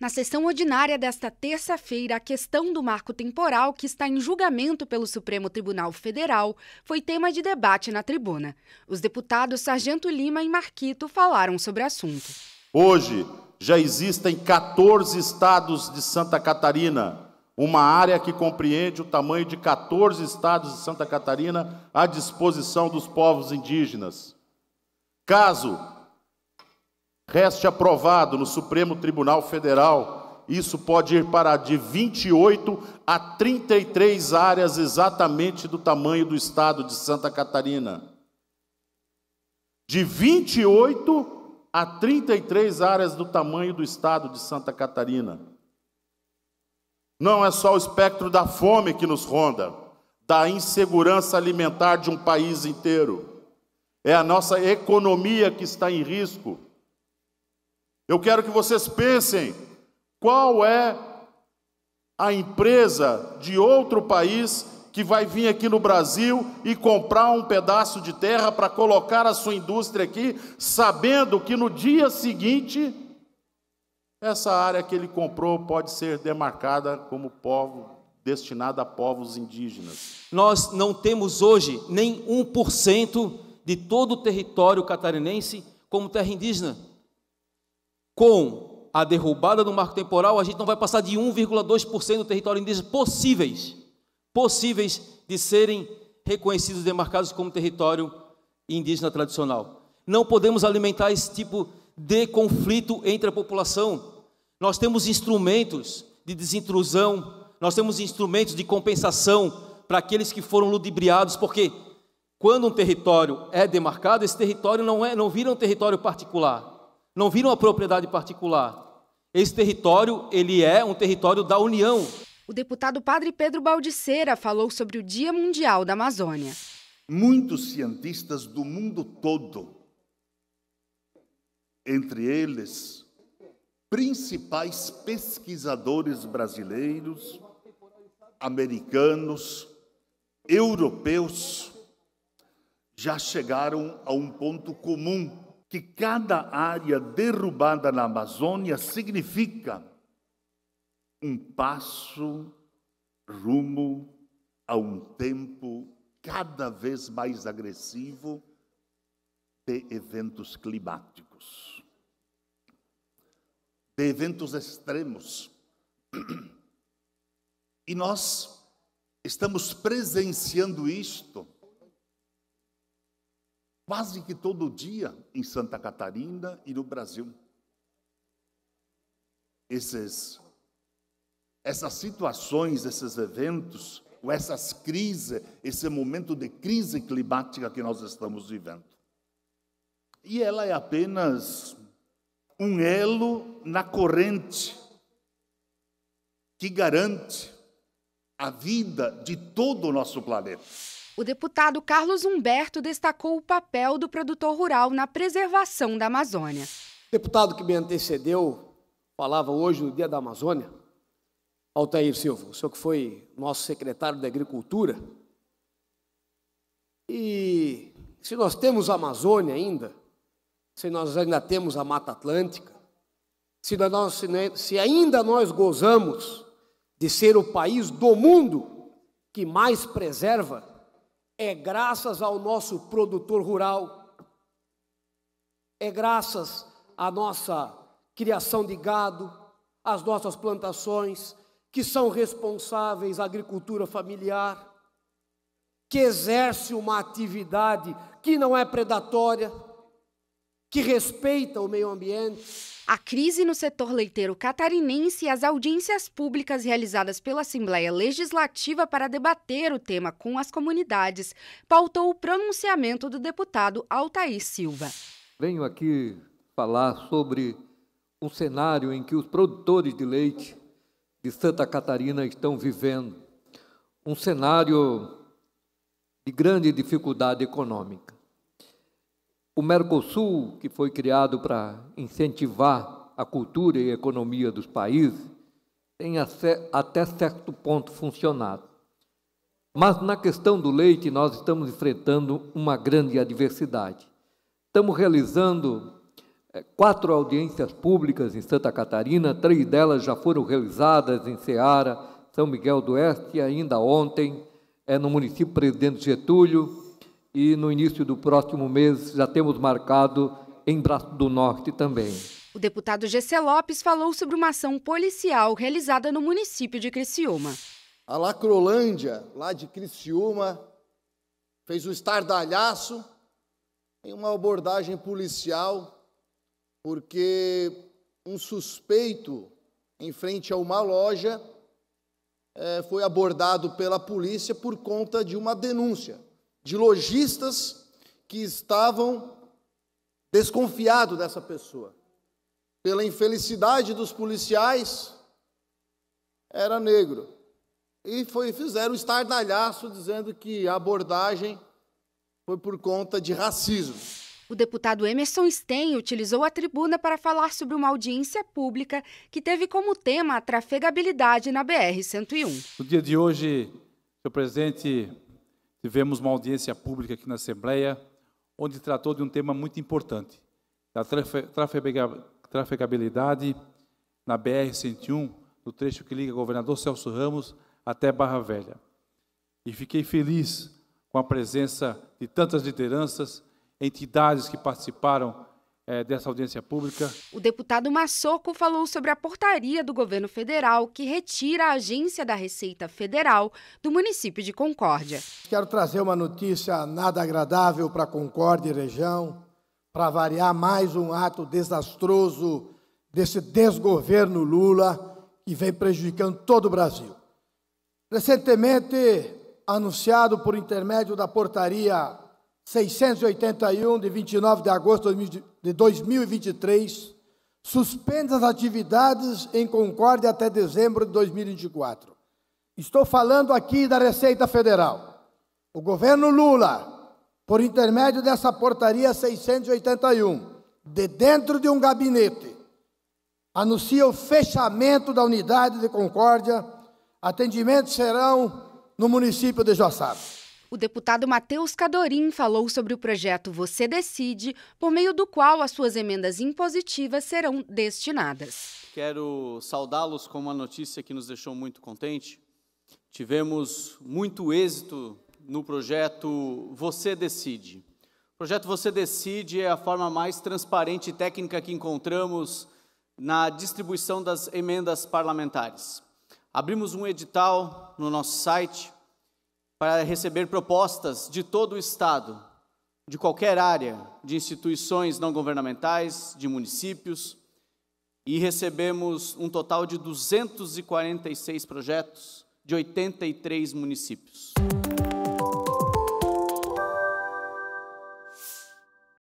Na sessão ordinária desta terça-feira, a questão do marco temporal, que está em julgamento pelo Supremo Tribunal Federal, foi tema de debate na tribuna. Os deputados Sargento Lima e Marquito falaram sobre o assunto. Hoje já existem 14 estados de Santa Catarina, uma área que compreende o tamanho de 14 estados de Santa Catarina à disposição dos povos indígenas. Caso Reste aprovado no Supremo Tribunal Federal. Isso pode ir para de 28 a 33 áreas exatamente do tamanho do estado de Santa Catarina. De 28 a 33 áreas do tamanho do estado de Santa Catarina. Não é só o espectro da fome que nos ronda, da insegurança alimentar de um país inteiro. É a nossa economia que está em risco eu quero que vocês pensem qual é a empresa de outro país que vai vir aqui no Brasil e comprar um pedaço de terra para colocar a sua indústria aqui, sabendo que no dia seguinte essa área que ele comprou pode ser demarcada como povo destinada a povos indígenas. Nós não temos hoje nem 1% de todo o território catarinense como terra indígena com a derrubada do marco temporal, a gente não vai passar de 1,2% do território indígena possíveis, possíveis de serem reconhecidos, demarcados como território indígena tradicional. Não podemos alimentar esse tipo de conflito entre a população. Nós temos instrumentos de desintrusão, nós temos instrumentos de compensação para aqueles que foram ludibriados, porque quando um território é demarcado, esse território não, é, não vira um território particular não viram a propriedade particular. Esse território, ele é um território da União. O deputado Padre Pedro Baldiceira falou sobre o Dia Mundial da Amazônia. Muitos cientistas do mundo todo, entre eles principais pesquisadores brasileiros, americanos, europeus, já chegaram a um ponto comum que cada área derrubada na Amazônia significa um passo rumo a um tempo cada vez mais agressivo de eventos climáticos, de eventos extremos. E nós estamos presenciando isto quase que todo dia em Santa Catarina e no Brasil. Esses, essas situações, esses eventos, ou essas crises, esse momento de crise climática que nós estamos vivendo. E ela é apenas um elo na corrente que garante a vida de todo o nosso planeta. O deputado Carlos Humberto destacou o papel do produtor rural na preservação da Amazônia. O deputado que me antecedeu falava hoje no Dia da Amazônia, Altair Silva, o senhor que foi nosso secretário da Agricultura. E se nós temos a Amazônia ainda, se nós ainda temos a Mata Atlântica, se, nós, se ainda nós gozamos de ser o país do mundo que mais preserva é graças ao nosso produtor rural, é graças à nossa criação de gado, às nossas plantações, que são responsáveis à agricultura familiar, que exerce uma atividade que não é predatória que respeita o meio ambiente. A crise no setor leiteiro catarinense e as audiências públicas realizadas pela Assembleia Legislativa para debater o tema com as comunidades pautou o pronunciamento do deputado Altair Silva. Venho aqui falar sobre um cenário em que os produtores de leite de Santa Catarina estão vivendo, um cenário de grande dificuldade econômica. O Mercosul, que foi criado para incentivar a cultura e a economia dos países, tem até certo ponto funcionado. Mas na questão do leite, nós estamos enfrentando uma grande adversidade. Estamos realizando eh, quatro audiências públicas em Santa Catarina, três delas já foram realizadas em Ceará, São Miguel do Oeste, e ainda ontem, é no município Presidente Getúlio, e no início do próximo mês já temos marcado em Braço do Norte também. O deputado Gessé Lopes falou sobre uma ação policial realizada no município de Criciúma. A Lacrolândia, lá de Criciúma, fez o um estardalhaço em uma abordagem policial, porque um suspeito em frente a uma loja eh, foi abordado pela polícia por conta de uma denúncia de lojistas que estavam desconfiados dessa pessoa. Pela infelicidade dos policiais, era negro. E foi, fizeram um estardalhaço dizendo que a abordagem foi por conta de racismo. O deputado Emerson Sten utilizou a tribuna para falar sobre uma audiência pública que teve como tema a trafegabilidade na BR-101. No dia de hoje, senhor presidente, tivemos uma audiência pública aqui na Assembleia, onde tratou de um tema muito importante, da trafegabilidade na BR-101, no trecho que liga Governador Celso Ramos até Barra Velha. E fiquei feliz com a presença de tantas lideranças, entidades que participaram é, dessa audiência pública. O deputado Massoco falou sobre a portaria do governo federal que retira a agência da Receita Federal do município de Concórdia. Quero trazer uma notícia nada agradável para Concórdia e região, para variar mais um ato desastroso desse desgoverno Lula que vem prejudicando todo o Brasil. Recentemente, anunciado por intermédio da portaria 681 de 29 de agosto de de 2023 suspenda as atividades em Concórdia até dezembro de 2024. Estou falando aqui da Receita Federal. O governo Lula, por intermédio dessa portaria 681, de dentro de um gabinete, anuncia o fechamento da unidade de Concórdia. Atendimentos serão no município de Joaçaba. O deputado Matheus Cadorim falou sobre o projeto Você Decide, por meio do qual as suas emendas impositivas serão destinadas. Quero saudá-los com uma notícia que nos deixou muito contente. Tivemos muito êxito no projeto Você Decide. O projeto Você Decide é a forma mais transparente e técnica que encontramos na distribuição das emendas parlamentares. Abrimos um edital no nosso site para receber propostas de todo o Estado, de qualquer área, de instituições não governamentais, de municípios, e recebemos um total de 246 projetos de 83 municípios.